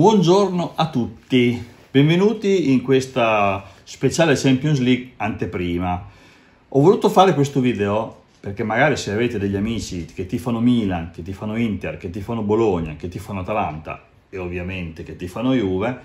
Buongiorno a tutti, benvenuti in questa speciale Champions League anteprima. Ho voluto fare questo video perché magari se avete degli amici che tifano Milan, che tifano Inter, che tifano Bologna, che tifano Atalanta e ovviamente che tifano Juve,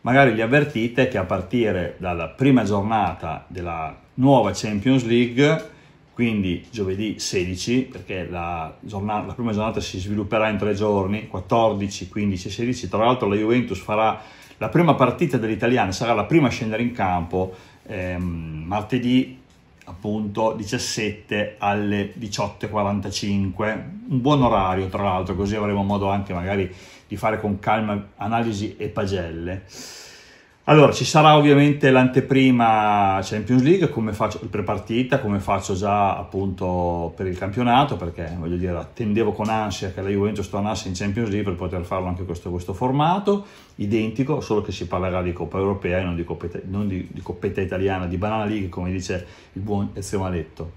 magari li avvertite che a partire dalla prima giornata della nuova Champions League quindi giovedì 16, perché la, giornata, la, prima giornata si svilupperà in tre giorni, 14, 15 e 16. Tra l'altro la Juventus farà la prima partita dell'italiana, sarà la prima a scendere in campo ehm, martedì appunto 17 alle 18.45, un buon orario tra l'altro, così avremo modo anche magari di fare con calma analisi e pagelle. Allora, ci sarà ovviamente l'anteprima Champions League, come faccio per partita, come faccio già appunto per il campionato, perché voglio dire, attendevo con ansia che la Juventus tornasse in Champions League per poter farlo anche questo, questo formato, identico, solo che si parlerà di Coppa Europea e non di Coppa, non di, di Coppetta Italiana, di Banana League, come dice il buon Ezio Maletto.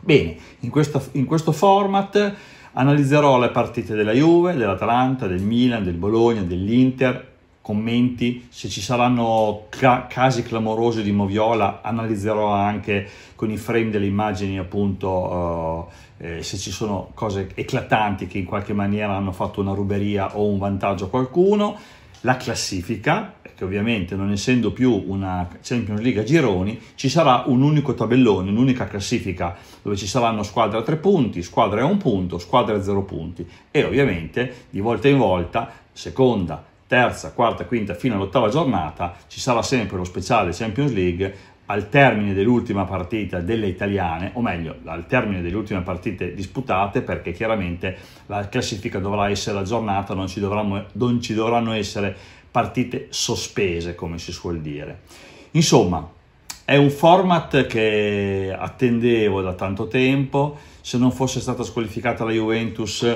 Bene, in questo, in questo format analizzerò le partite della Juve, dell'Atalanta, del Milan, del Bologna, dell'Inter commenti, se ci saranno ca- casi clamorosi di moviola analizzerò anche con i frame delle immagini appunto eh, eh, se ci sono cose eclatanti che in qualche maniera hanno fatto una ruberia o un vantaggio a qualcuno, la classifica, che ovviamente non essendo più una Champions League a gironi, ci sarà un unico tabellone, un'unica classifica dove ci saranno squadre a tre punti, squadre a un punto, squadre a zero punti e ovviamente di volta in volta seconda, terza, quarta, quinta, fino all'ottava giornata ci sarà sempre lo speciale Champions League al termine dell'ultima partita delle italiane, o meglio, al termine delle ultime partite disputate, perché chiaramente la classifica dovrà essere aggiornata, non ci dovranno, non ci dovranno essere partite sospese, come si suol dire. Insomma, è un format che attendevo da tanto tempo, se non fosse stata squalificata la Juventus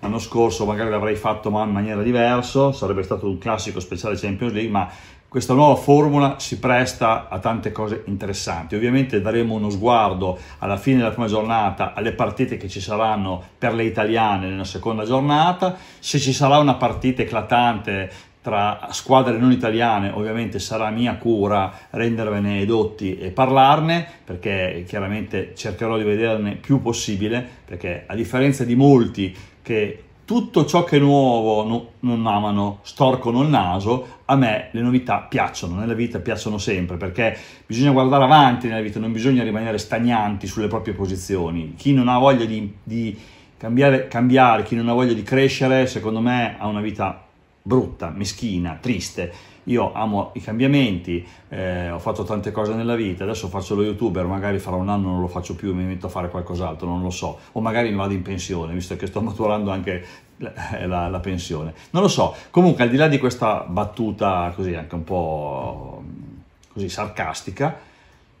l'anno scorso magari l'avrei fatto ma in maniera diversa, sarebbe stato un classico speciale Champions League, ma questa nuova formula si presta a tante cose interessanti. Ovviamente daremo uno sguardo alla fine della prima giornata alle partite che ci saranno per le italiane nella seconda giornata, se ci sarà una partita eclatante tra squadre non italiane ovviamente sarà mia cura rendervene dotti e parlarne perché chiaramente cercherò di vederne più possibile perché a differenza di molti che tutto ciò che è nuovo no, non amano, storcono il naso, a me le novità piacciono, nella vita piacciono sempre, perché bisogna guardare avanti nella vita, non bisogna rimanere stagnanti sulle proprie posizioni. Chi non ha voglia di, di cambiare, cambiare, chi non ha voglia di crescere, secondo me ha una vita brutta, meschina, triste. Io amo i cambiamenti, eh, ho fatto tante cose nella vita, adesso faccio lo youtuber, magari fra un anno non lo faccio più, mi metto a fare qualcos'altro, non lo so, o magari mi vado in pensione, visto che sto maturando anche la, eh, la, la pensione. Non lo so, comunque al di là di questa battuta così anche un po' mm, così sarcastica,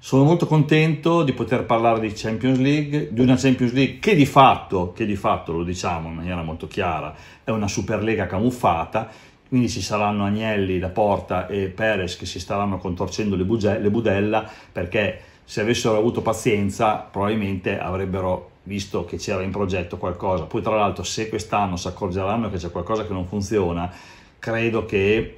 sono molto contento di poter parlare di Champions League, di una Champions League che di fatto, che di fatto lo diciamo in maniera molto chiara, è una Superlega camuffata, quindi ci saranno Agnelli, La Porta e Perez che si staranno contorcendo le, buge- le budella perché se avessero avuto pazienza probabilmente avrebbero visto che c'era in progetto qualcosa. Poi tra l'altro se quest'anno si accorgeranno che c'è qualcosa che non funziona, credo che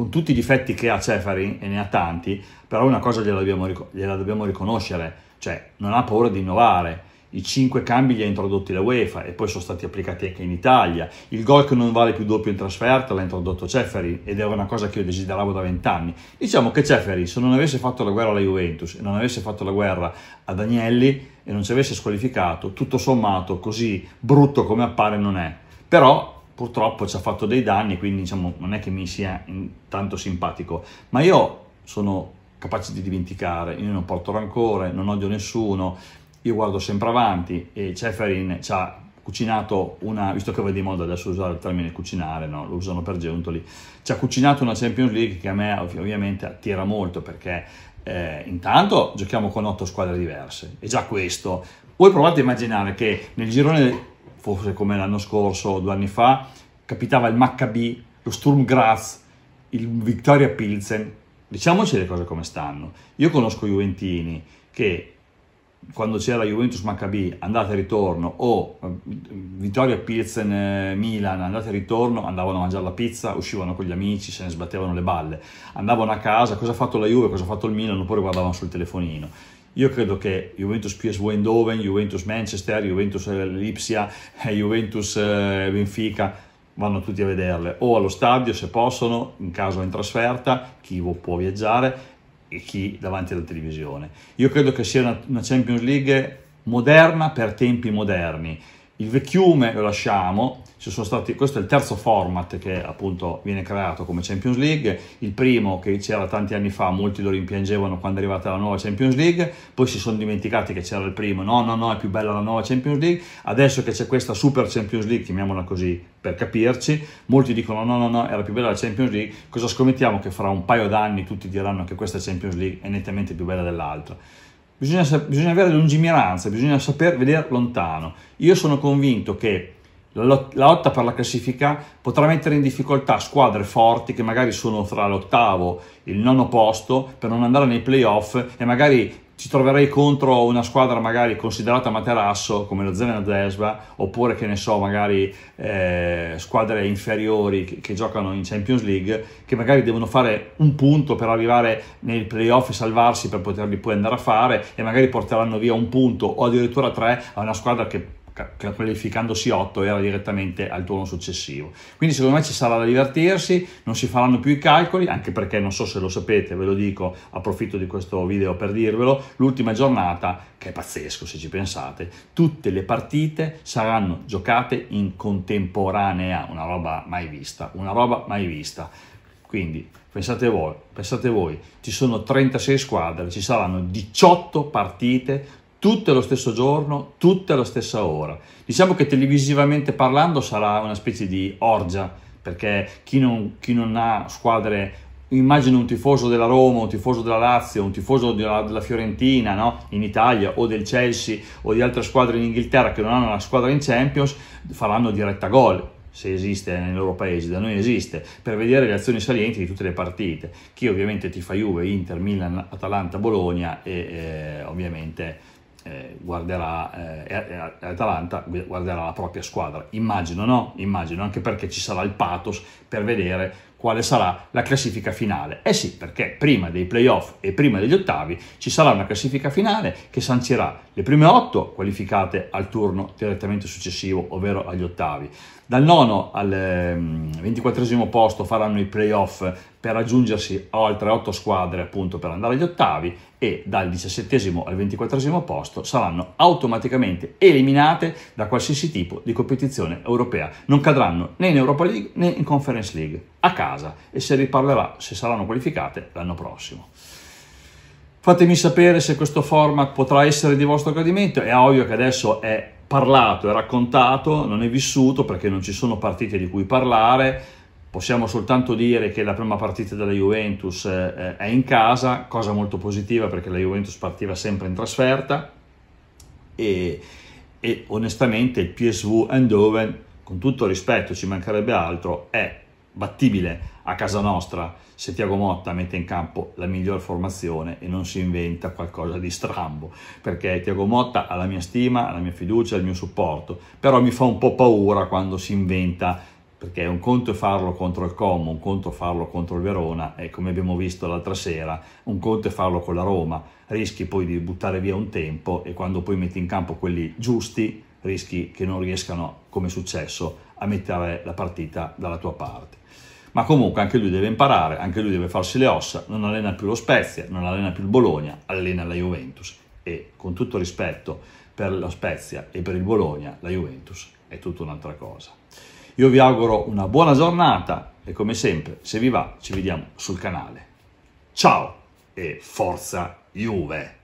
con tutti i difetti che ha Ceferi e ne ha tanti, però una cosa gliela dobbiamo, gliela dobbiamo riconoscere, cioè non ha paura di innovare, i cinque cambi li ha introdotti la UEFA e poi sono stati applicati anche in Italia. Il gol che non vale più doppio in trasferta l'ha introdotto Ceferi ed era una cosa che io desideravo da vent'anni. Diciamo che Ceferi, se non avesse fatto la guerra alla Juventus e non avesse fatto la guerra ad Agnelli e non ci avesse squalificato, tutto sommato così brutto come appare non è. Però purtroppo ci ha fatto dei danni, quindi diciamo, non è che mi sia tanto simpatico, ma io sono capace di dimenticare, io non porto rancore, non odio nessuno, io guardo sempre avanti e Ceferin ci ha cucinato una, visto che va di moda adesso usare il termine cucinare, no? lo usano per giuntoli, ci ha cucinato una Champions League che a me ovviamente attira molto perché eh, intanto giochiamo con otto squadre diverse e già questo, voi provate a immaginare che nel girone forse come l'anno scorso o due anni fa, capitava il Maccabi, lo Sturm Graz, il Victoria Pilsen. Diciamoci le cose come stanno. Io conosco Juventini che quando c'era Juventus Maccabi andata e ritorno o eh, Vittoria Pilsen eh, Milan andata e ritorno andavano a mangiare la pizza, uscivano con gli amici, se ne sbattevano le balle, andavano a casa, cosa ha fatto la Juve, cosa ha fatto il Milan oppure guardavano sul telefonino. Io credo che Juventus PSV Eindhoven, Juventus Manchester, Juventus eh, Lipsia, eh, Juventus eh, Benfica vanno tutti a vederle o allo stadio se possono, in caso in trasferta, chi può viaggiare e chi davanti alla televisione. Io credo che sia una, una Champions League moderna per tempi moderni. Il vecchiume lo lasciamo, Stati, questo è il terzo format che appunto viene creato come Champions League, il primo che c'era tanti anni fa, molti lo rimpiangevano quando è arrivata la nuova Champions League, poi si sono dimenticati che c'era il primo, no no no è più bella la nuova Champions League, adesso che c'è questa Super Champions League, chiamiamola così per capirci, molti dicono no no no era più bella la Champions League, cosa scommettiamo che fra un paio d'anni tutti diranno che questa Champions League è nettamente più bella dell'altra? Bisogna, bisogna avere lungimiranza, bisogna saper vedere lontano. Io sono convinto che la, lotta per la classifica potrà mettere in difficoltà squadre forti che magari sono tra l'ottavo e il nono posto per non andare nei playoff e magari ci troverei contro una squadra magari considerata materasso come lo Zena Desba oppure che ne so magari eh, squadre inferiori che, che, giocano in Champions League che magari devono fare un punto per arrivare nei playoff e salvarsi per poterli poi andare a fare e magari porteranno via un punto o addirittura tre a una squadra che qualificandosi 8 era direttamente al turno successivo. Quindi secondo me ci sarà da divertirsi, non si faranno più i calcoli, anche perché non so se lo sapete, ve lo dico, approfitto di questo video per dirvelo, l'ultima giornata, che è pazzesco se ci pensate, tutte le partite saranno giocate in contemporanea, una roba mai vista, una roba mai vista. Quindi pensate voi, pensate voi, ci sono 36 squadre, ci saranno 18 partite tutte allo stesso giorno, tutte alla stessa ora. Diciamo che televisivamente parlando sarà una specie di orgia, perché chi non, chi non ha squadre immagino un tifoso della Roma, un tifoso della Lazio, un tifoso della, della Fiorentina no? in Italia o del Chelsea o di altre squadre in Inghilterra che non hanno una squadra in Champions, faranno diretta gol se esiste nei loro paesi, da noi esiste, per vedere le azioni salienti di tutte le partite. Chi ovviamente ti fa Juve, Inter, Milan, Atalanta, Bologna e eh, ovviamente eh, guarderà, eh, Atalanta guarderà la propria squadra. Immagino, no? Immagino, anche perché ci sarà il pathos per vedere quale sarà la classifica finale. Eh sì, perché prima dei playoff e prima degli ottavi ci sarà una classifica finale che sancirà le prime otto qualificate al turno direttamente successivo, ovvero agli ottavi. Dal nono al ehm, ventiquattresimo posto faranno i playoff per raggiungersi oltre 8 squadre appunto per andare agli ottavi e dal 17 al 24 posto saranno automaticamente eliminate da qualsiasi tipo di competizione europea. Non cadranno né in Europa League né in Conference League, a casa e se riparlerà se saranno qualificate l'anno prossimo. Fatemi sapere se questo format potrà essere di vostro gradimento, è ovvio che adesso è parlato, è raccontato, non è vissuto perché non ci sono partite di cui parlare Possiamo soltanto dire che la prima partita della Juventus eh, eh, è in casa, cosa molto positiva perché la Juventus partiva sempre in trasferta e, e onestamente il PSV Eindhoven, con tutto rispetto, ci mancherebbe altro, è battibile a casa nostra se Tiago Motta mette in campo la miglior formazione e non si inventa qualcosa di strambo, perché Tiago Motta ha la mia stima, ha la mia fiducia, ha il mio supporto, però mi fa un po' paura quando si inventa perché un conto è farlo contro il Como, un conto è farlo contro il Verona e come abbiamo visto l'altra sera, un conto è farlo con la Roma, rischi poi di buttare via un tempo e quando poi metti in campo quelli giusti rischi che non riescano, come è successo, a mettere la partita dalla tua parte. Ma comunque anche lui deve imparare, anche lui deve farsi le ossa, non allena più lo Spezia, non allena più il Bologna, allena la Juventus e con tutto rispetto per lo Spezia e per il Bologna, la Juventus è tutta un'altra cosa. Io vi auguro una buona giornata e come sempre, se vi va, ci vediamo sul canale. Ciao e forza Juve!